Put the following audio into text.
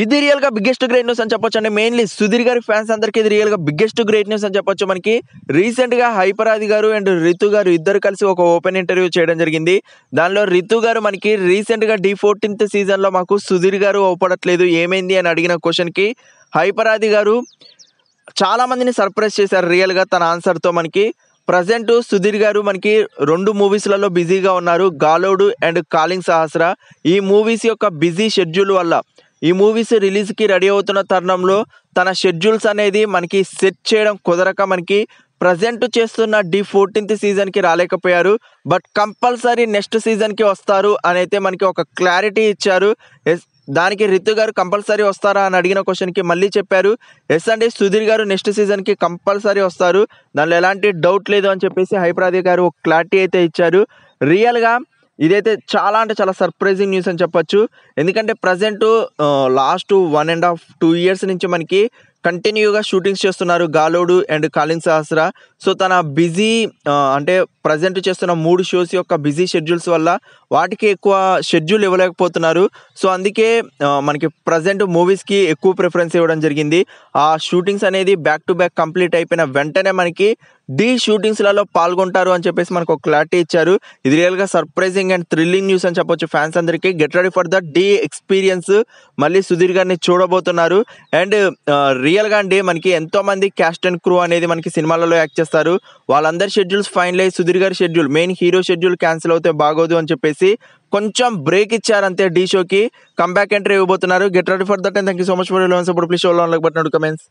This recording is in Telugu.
ఇది రియల్ గా బిగ్గెస్ట్ గ్రేట్ న్యూస్ అని చెప్పొచ్చు అండి మెయిన్లీ సుధీర్ గారి ఫ్యాన్స్ అందరికీ ఇది రియల్ గా బిగ్గెస్ట్ గ్రేట్ న్యూస్ అని చెప్పొచ్చు మనకి రీసెంట్ గా హైపరాది గారు అండ్ రితు గారు ఇద్దరు కలిసి ఒక ఓపెన్ ఇంటర్వ్యూ చేయడం జరిగింది దానిలో రితు గారు మనకి రీసెంట్ గా డి ఫోర్టీన్త్ సీజన్ లో మాకు సుధీర్ గారు ఓపడట్లేదు ఏమైంది అని అడిగిన క్వశ్చన్ కి హైపరాది గారు చాలా మందిని సర్ప్రైజ్ చేశారు రియల్ గా తన ఆన్సర్ తో మనకి ప్రజెంట్ సుధీర్ గారు మనకి రెండు మూవీస్లలో బిజీగా ఉన్నారు గాలోడు అండ్ కాలింగ్ సహస్ర ఈ మూవీస్ యొక్క బిజీ షెడ్యూల్ వల్ల ఈ మూవీస్ రిలీజ్కి రెడీ అవుతున్న తరుణంలో తన షెడ్యూల్స్ అనేది మనకి సెట్ చేయడం కుదరక మనకి ప్రజెంట్ చేస్తున్న డి ఫోర్టీన్త్ సీజన్కి రాలేకపోయారు బట్ కంపల్సరీ నెక్స్ట్ సీజన్కి వస్తారు అని అయితే మనకి ఒక క్లారిటీ ఇచ్చారు దానికి రితు గారు కంపల్సరీ వస్తారా అని అడిగిన క్వశ్చన్కి మళ్ళీ చెప్పారు ఎస్ అండి సుధీర్ గారు నెక్స్ట్ సీజన్కి కంపల్సరీ వస్తారు దానిలో ఎలాంటి డౌట్ లేదు అని చెప్పేసి హైప్రాది గారు ఒక క్లారిటీ అయితే ఇచ్చారు రియల్గా ఇదైతే చాలా అంటే చాలా సర్ప్రైజింగ్ న్యూస్ అని చెప్పొచ్చు ఎందుకంటే present last one and half two years నుంచి మనకి కంటిన్యూగా షూటింగ్స్ చేస్తున్నారు Galodu and Calling Sahasra so తన బిజీ అంటే ప్రజెంట్ చేస్తున్న మూడు షోస్ యొక్క బిజీ షెడ్యూల్స్ వల్ల వాటికి ఎక్కువ షెడ్యూల్ ఇవ్వలేకపోతున్నారు సో అందుకే మనకి ప్రజెంట్ మూవీస్కి ఎక్కువ ప్రిఫరెన్స్ ఇవ్వడం జరిగింది ఆ షూటింగ్స్ అనేది బ్యాక్ టు బ్యాక్ కంప్లీట్ అయిపోయిన వెంటనే మనకి ఢీ షూటింగ్స్లలో పాల్గొంటారు అని చెప్పేసి మనకు ఒక క్లారిటీ ఇచ్చారు ఇది రియల్గా సర్ప్రైజింగ్ అండ్ థ్రిల్లింగ్ న్యూస్ అని చెప్పొచ్చు ఫ్యాన్స్ అందరికీ get ready for the Dhee experience మళ్ళీ సుధీర్ గారిని చూడబోతున్నారు అండ్ రియల్గా అండి మనకి ఎంతోమంది క్యాస్ట్ అండ్ క్రూ అనేది మనకి సినిమాలలో యాక్ట్ చేస్తారు వాళ్ళందరి షెడ్యూల్స్ ఫైనల్ అయ్యి సుధీర్ గారి schedule main hero schedule cancel అవుతే బాగోదు అని చెప్పేసి కొంచెం బ్రేక్ ఇచ్చారంతే డీ షోకి కంబ్యాక్ ఎంట్రీ ఇవ్వబోతున్నారు get ready for that and thank you so much for యూలోన్స్ ఇప్పుడు ప్లీజ్ షోలో బట్ కమెంట్స్